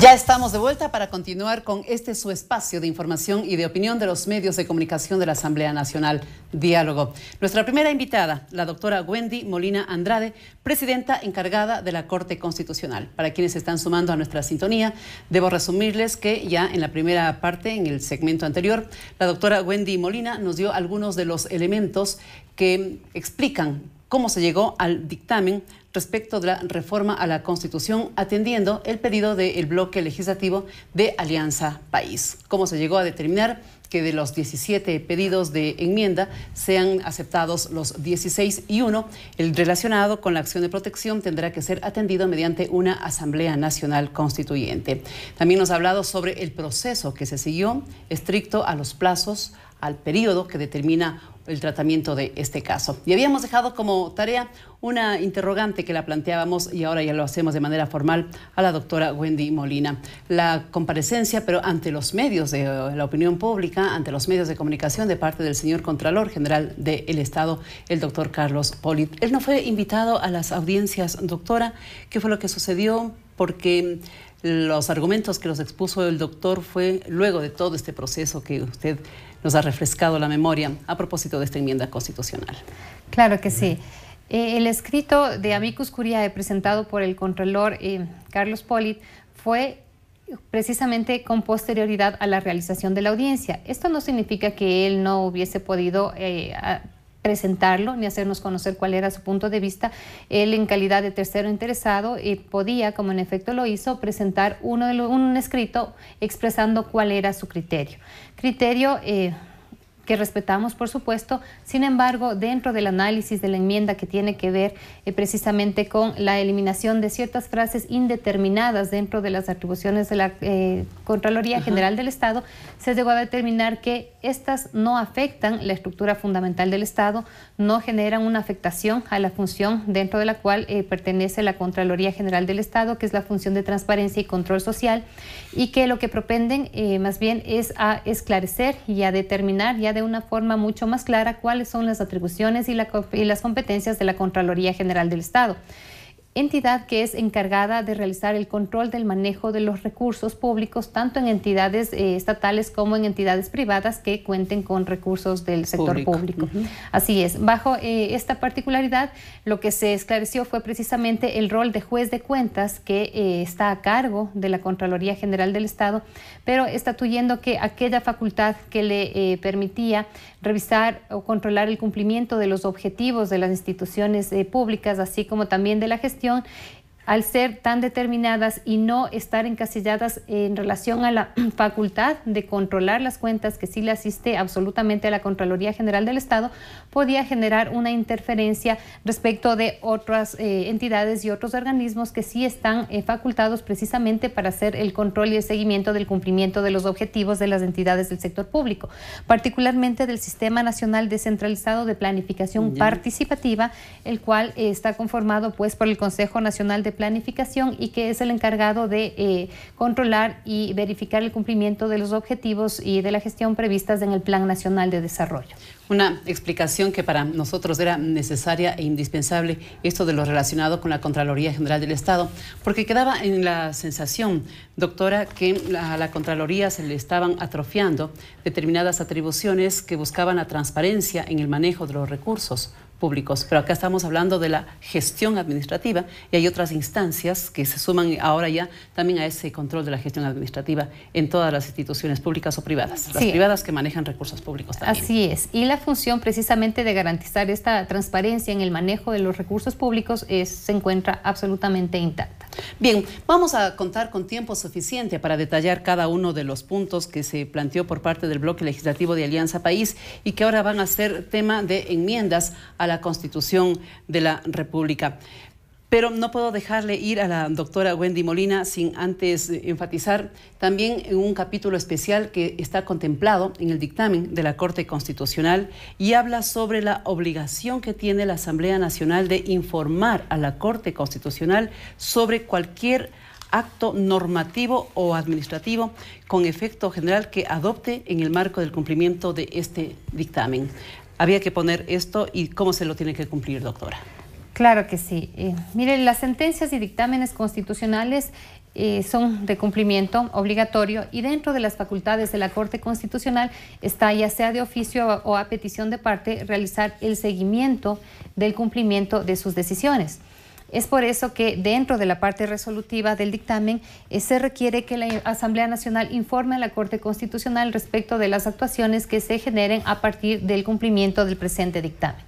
Ya estamos de vuelta para continuar con este su espacio de información y de opinión de los medios de comunicación de la Asamblea Nacional, Diálogo. Nuestra primera invitada, la doctora Wendy Molina Andrade, presidenta encargada de la Corte Constitucional. Para quienes están sumando a nuestra sintonía, debo resumirles que ya en la primera parte, en el segmento anterior, la doctora Wendy Molina nos dio algunos de los elementos que explican cómo se llegó al dictamen respecto de la reforma a la Constitución, atendiendo el pedido del bloque legislativo de Alianza País. Como se llegó a determinar? que de los 17 pedidos de enmienda sean aceptados los 16 y uno, el relacionado con la acción de protección tendrá que ser atendido mediante una Asamblea Nacional Constituyente. También nos ha hablado sobre el proceso que se siguió estricto a los plazos, al periodo que determina el tratamiento de este caso. Y habíamos dejado como tarea una interrogante que la planteábamos y ahora ya lo hacemos de manera formal a la doctora Wendy Molina. La comparecencia, pero ante los medios de eh, la opinión pública, ante los medios de comunicación de parte del señor Contralor General del Estado, el doctor Carlos Polit. Él no fue invitado a las audiencias, doctora. ¿Qué fue lo que sucedió? Porque los argumentos que los expuso el doctor fue luego de todo este proceso que usted nos ha refrescado la memoria a propósito de esta enmienda constitucional. Claro que sí. Eh, el escrito de Amicus Curiae eh, presentado por el contralor eh, Carlos Polit fue precisamente con posterioridad a la realización de la audiencia. Esto no significa que él no hubiese podido presentarlo ni hacernos conocer cuál era su punto de vista, él en calidad de tercero interesado y eh, podía, como en efecto lo hizo, presentar uno de un escrito expresando cuál era su criterio. Criterio eh, que respetamos, por supuesto. Sin embargo, dentro del análisis de la enmienda que tiene que ver eh, precisamente con la eliminación de ciertas frases indeterminadas dentro de las atribuciones de la eh, Contraloría General del Estado, se llegó a determinar que estas no afectan la estructura fundamental del Estado, no generan una afectación a la función dentro de la cual eh, pertenece la Contraloría General del Estado, que es la función de transparencia y control social, y que lo que propenden más bien es a esclarecer y a determinar y a de una forma mucho más clara cuáles son las atribuciones y, y las competencias de la Contraloría General del Estado entidad que es encargada de realizar el control del manejo de los recursos públicos, tanto en entidades eh, estatales como en entidades privadas que cuenten con recursos del sector público. Así es. Bajo eh, esta particularidad, lo que se esclareció fue precisamente el rol de juez de cuentas que eh, está a cargo de la Contraloría General del Estado, pero estatuyendo que aquella facultad que le permitía revisar o controlar el cumplimiento de los objetivos de las instituciones públicas, así como también de la gestión, gestión al ser tan determinadas y no estar encasilladas en relación a la facultad de controlar las cuentas que sí le asiste absolutamente a la Contraloría General del Estado, podía generar una interferencia respecto de otras eh, entidades y otros organismos que sí están eh, facultados precisamente para hacer el control y el seguimiento del cumplimiento de los objetivos de las entidades del sector público, particularmente del Sistema Nacional Descentralizado de Planificación Participativa, el cual eh, está conformado pues por el Consejo Nacional de planificación y que es el encargado de eh, controlar y verificar el cumplimiento de los objetivos y de la gestión previstas en el Plan Nacional de Desarrollo. Una explicación que para nosotros era necesaria e indispensable, esto de lo relacionado con la Contraloría General del Estado, porque quedaba en la sensación, doctora, que a la Contraloría se le estaban atrofiando determinadas atribuciones que buscaban la transparencia en el manejo de los recursos públicos. Pero acá estamos hablando de la gestión administrativa y hay otras instancias que se suman ahora ya también a ese control de la gestión administrativa en todas las instituciones públicas o privadas, las privadas que manejan recursos públicos también. Así es. Y la función precisamente de garantizar esta transparencia en el manejo de los recursos públicos es, se encuentra absolutamente intacta. Bien, vamos a contar con tiempo suficiente para detallar cada uno de los puntos que se planteó por parte del bloque legislativo de Alianza País y que ahora van a ser tema de enmiendas a la Constitución de la República. Pero no puedo dejarle ir a la doctora Wendy Molina sin antes enfatizar también en un capítulo especial que está contemplado en el dictamen de la Corte Constitucional y habla sobre la obligación que tiene la Asamblea Nacional de informar a la Corte Constitucional sobre cualquier acto normativo o administrativo con efecto general que adopte en el marco del cumplimiento de este dictamen había que poner esto y cómo se lo tiene que cumplir, doctora. Claro que sí. Eh, miren, las sentencias y dictámenes constitucionales eh, son de cumplimiento obligatorio y dentro de las facultades de la Corte Constitucional está, ya sea de oficio o a petición de parte, realizar el seguimiento del cumplimiento de sus decisiones. Es por eso que dentro de la parte resolutiva del dictamen eh, se requiere que la Asamblea Nacional informe a la Corte Constitucional respecto de las actuaciones que se generen a partir del cumplimiento del presente dictamen.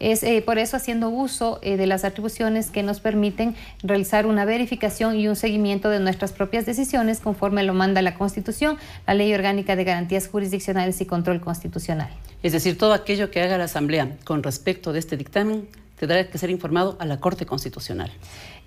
Es eh, por eso haciendo uso eh, de las atribuciones que nos permiten realizar una verificación y un seguimiento de nuestras propias decisiones conforme lo manda la Constitución, la Ley Orgánica de Garantías Jurisdiccionales y Control Constitucional. Es decir, todo aquello que haga la Asamblea con respecto de este dictamen tendrá que ser informado a la Corte Constitucional.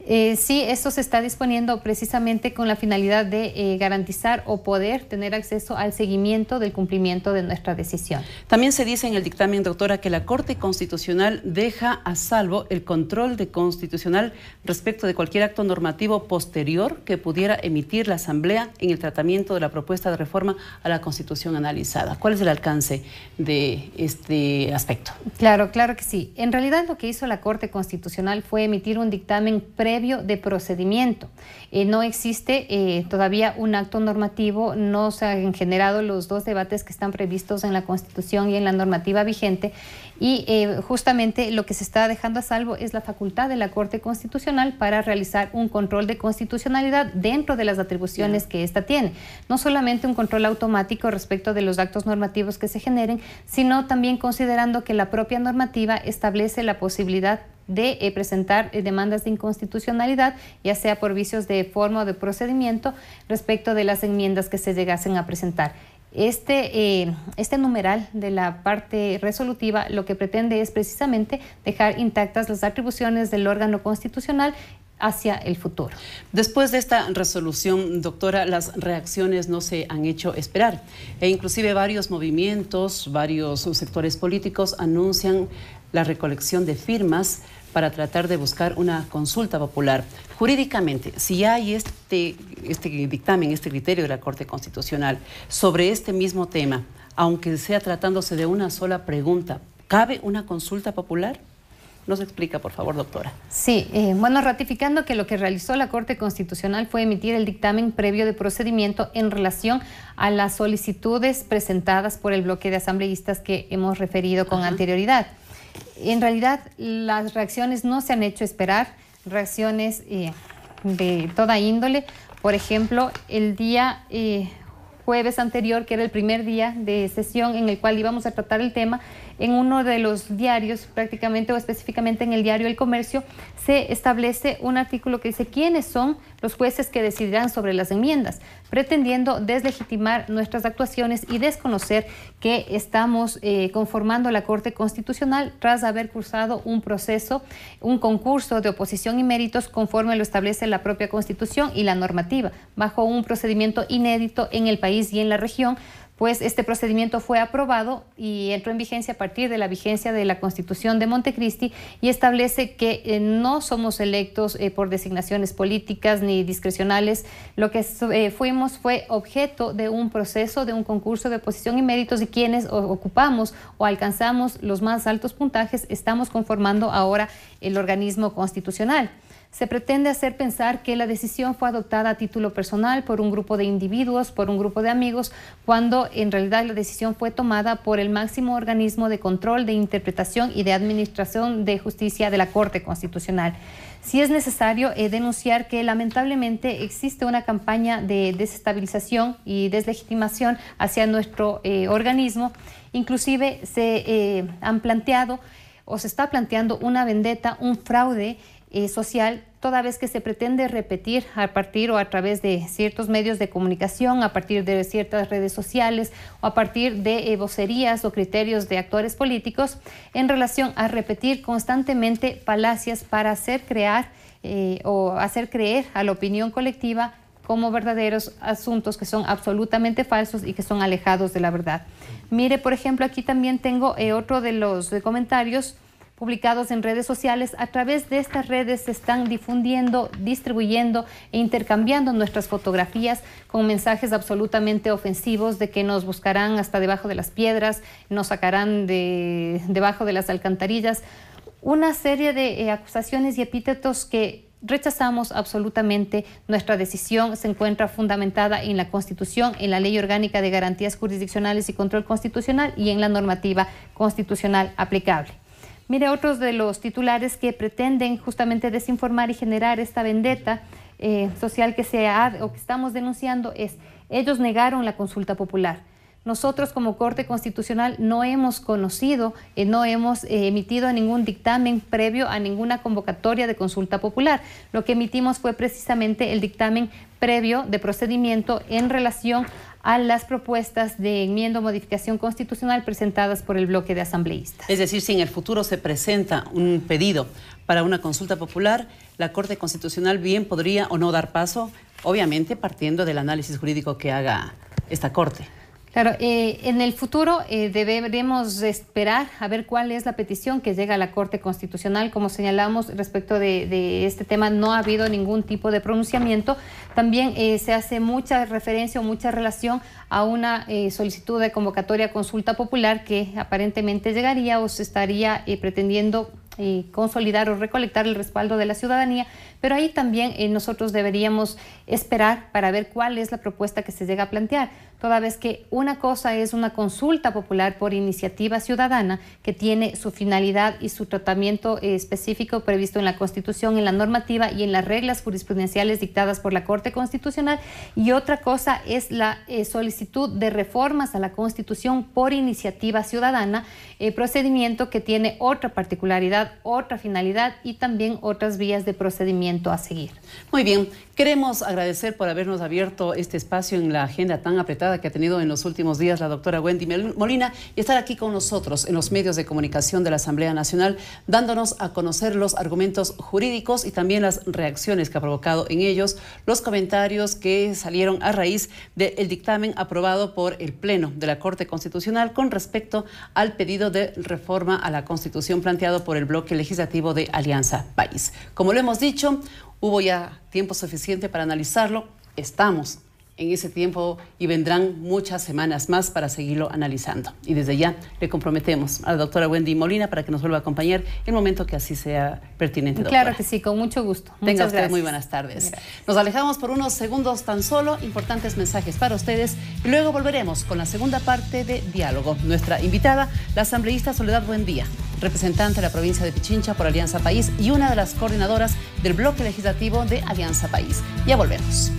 Eh, sí, esto se está disponiendo precisamente con la finalidad de eh, garantizar o poder tener acceso al seguimiento del cumplimiento de nuestra decisión. También se dice en el dictamen, doctora, que la Corte Constitucional deja a salvo el control de constitucional respecto de cualquier acto normativo posterior que pudiera emitir la Asamblea en el tratamiento de la propuesta de reforma a la Constitución analizada. ¿Cuál es el alcance de este aspecto? Claro, claro que sí. En realidad lo que hizo la Corte Constitucional fue emitir un dictamen pre de procedimiento. Eh, no existe eh, todavía un acto normativo, no se han generado los dos debates que están previstos en la Constitución y en la normativa vigente y eh, justamente lo que se está dejando a salvo es la facultad de la Corte Constitucional para realizar un control de constitucionalidad dentro de las atribuciones que ésta tiene. No solamente un control automático respecto de los actos normativos que se generen, sino también considerando que la propia normativa establece la posibilidad de eh, presentar eh, demandas de inconstitucionalidad, ya sea por vicios de forma o de procedimiento, respecto de las enmiendas que se llegasen a presentar. Este, eh, este numeral de la parte resolutiva lo que pretende es precisamente dejar intactas las atribuciones del órgano constitucional hacia el futuro. Después de esta resolución, doctora, las reacciones no se han hecho esperar e inclusive varios movimientos, varios sectores políticos anuncian la recolección de firmas para tratar de buscar una consulta popular. Jurídicamente, si hay este este dictamen, este criterio de la Corte Constitucional sobre este mismo tema, aunque sea tratándose de una sola pregunta, ¿cabe una consulta popular? Nos explica, por favor, doctora. Sí, eh, bueno, ratificando que lo que realizó la Corte Constitucional fue emitir el dictamen previo de procedimiento en relación a las solicitudes presentadas por el bloque de asambleístas que hemos referido con anterioridad. En realidad, las reacciones no se han hecho esperar, reacciones eh, de toda índole. Por ejemplo, el día eh, jueves anterior, que era el primer día de sesión en el cual íbamos a tratar el tema, en uno de los diarios, prácticamente o específicamente en el diario El Comercio, se establece un artículo que dice quiénes son los jueces que decidirán sobre las enmiendas, pretendiendo deslegitimar nuestras actuaciones y desconocer que estamos eh, conformando la Corte Constitucional tras haber cursado un proceso, un concurso de oposición y méritos conforme lo establece la propia Constitución y la normativa, bajo un procedimiento inédito en el país y en la región pues este procedimiento fue aprobado y entró en vigencia a partir de la vigencia de la Constitución de Montecristi y establece que eh, no somos electos eh, por designaciones políticas ni discrecionales. Lo que eh, fuimos fue objeto de un proceso, de un concurso de posición y méritos y quienes ocupamos o alcanzamos los más altos puntajes estamos conformando ahora el organismo constitucional se pretende hacer pensar que la decisión fue adoptada a título personal por un grupo de individuos, por un grupo de amigos, cuando en realidad la decisión fue tomada por el máximo organismo de control, de interpretación y de administración de justicia de la Corte Constitucional. Si es necesario eh, denunciar que lamentablemente existe una campaña de desestabilización y deslegitimación hacia nuestro eh, organismo. Inclusive se eh, han planteado o se está planteando una vendetta, un fraude eh, social, toda vez que se pretende repetir a partir o a través de ciertos medios de comunicación, a partir de ciertas redes sociales o a partir de eh, vocerías o criterios de actores políticos en relación a repetir constantemente palacias para hacer crear eh, o hacer creer a la opinión colectiva como verdaderos asuntos que son absolutamente falsos y que son alejados de la verdad. Mire, por ejemplo, aquí también tengo otro de los comentarios publicados en redes sociales. A través de estas redes se están difundiendo, distribuyendo e intercambiando nuestras fotografías con mensajes absolutamente ofensivos de que nos buscarán hasta debajo de las piedras, nos sacarán de, debajo de las alcantarillas. Una serie de eh, acusaciones y epítetos que rechazamos absolutamente. Nuestra decisión se encuentra fundamentada en la Constitución, en la Ley Orgánica de Garantías Jurisdiccionales y Control Constitucional y en la normativa constitucional aplicable. Mire, otros de los titulares que pretenden justamente desinformar y generar esta vendetta eh, social que, se o que estamos denunciando es, ellos negaron la consulta popular. Nosotros como Corte Constitucional no hemos conocido, eh, no hemos eh, emitido ningún dictamen previo a ninguna convocatoria de consulta popular. Lo que emitimos fue precisamente el dictamen previo de procedimiento en relación a las propuestas de enmienda o modificación constitucional presentadas por el bloque de asambleístas. Es decir, si en el futuro se presenta un pedido para una consulta popular, la Corte Constitucional bien podría o no dar paso, obviamente partiendo del análisis jurídico que haga esta Corte. Claro, eh, en el futuro eh, deberemos esperar a ver cuál es la petición que llega a la Corte Constitucional. Como señalamos respecto de, este tema, no ha habido ningún tipo de pronunciamiento. También eh, se hace mucha referencia o mucha relación a una solicitud de convocatoria consulta popular que aparentemente llegaría o se estaría pretendiendo consolidar o recolectar el respaldo de la ciudadanía, pero ahí también eh, nosotros deberíamos esperar para ver cuál es la propuesta que se llega a plantear, toda vez que una cosa es una consulta popular por iniciativa ciudadana que tiene su finalidad y su tratamiento eh, específico previsto en la Constitución, en la normativa y en las reglas jurisprudenciales dictadas por la Corte Constitucional, y otra cosa es la eh, solicitud de reformas a la Constitución por iniciativa ciudadana, procedimiento que tiene otra particularidad otra finalidad y también otras vías de procedimiento a seguir. Muy bien, queremos agradecer por habernos abierto este espacio en la agenda tan apretada que ha tenido en los últimos días la doctora Wendy Molina y estar aquí con nosotros en los medios de comunicación de la Asamblea Nacional, dándonos a conocer los argumentos jurídicos y también las reacciones que ha provocado en ellos, los comentarios que salieron a raíz del dictamen aprobado por el Pleno de la Corte Constitucional con respecto al pedido de reforma a la Constitución planteado por el bloque legislativo de Alianza País. Como lo hemos dicho, hubo ya tiempo suficiente para analizarlo. Estamos en ese tiempo y vendrán muchas semanas más para seguirlo analizando. Y desde ya le comprometemos a la doctora Wendy Molina para que nos vuelva a acompañar en el momento que así sea pertinente. Claro que sí, con mucho gusto. Tenga usted muy buenas tardes. Nos alejamos por unos segundos tan solo, importantes mensajes para ustedes y luego volveremos con la segunda parte de Diálogo. Nuestra invitada, la asambleísta Soledad Buendía representante de la provincia de Pichincha por Alianza País y una de las coordinadoras del bloque legislativo de Alianza País. Ya volvemos.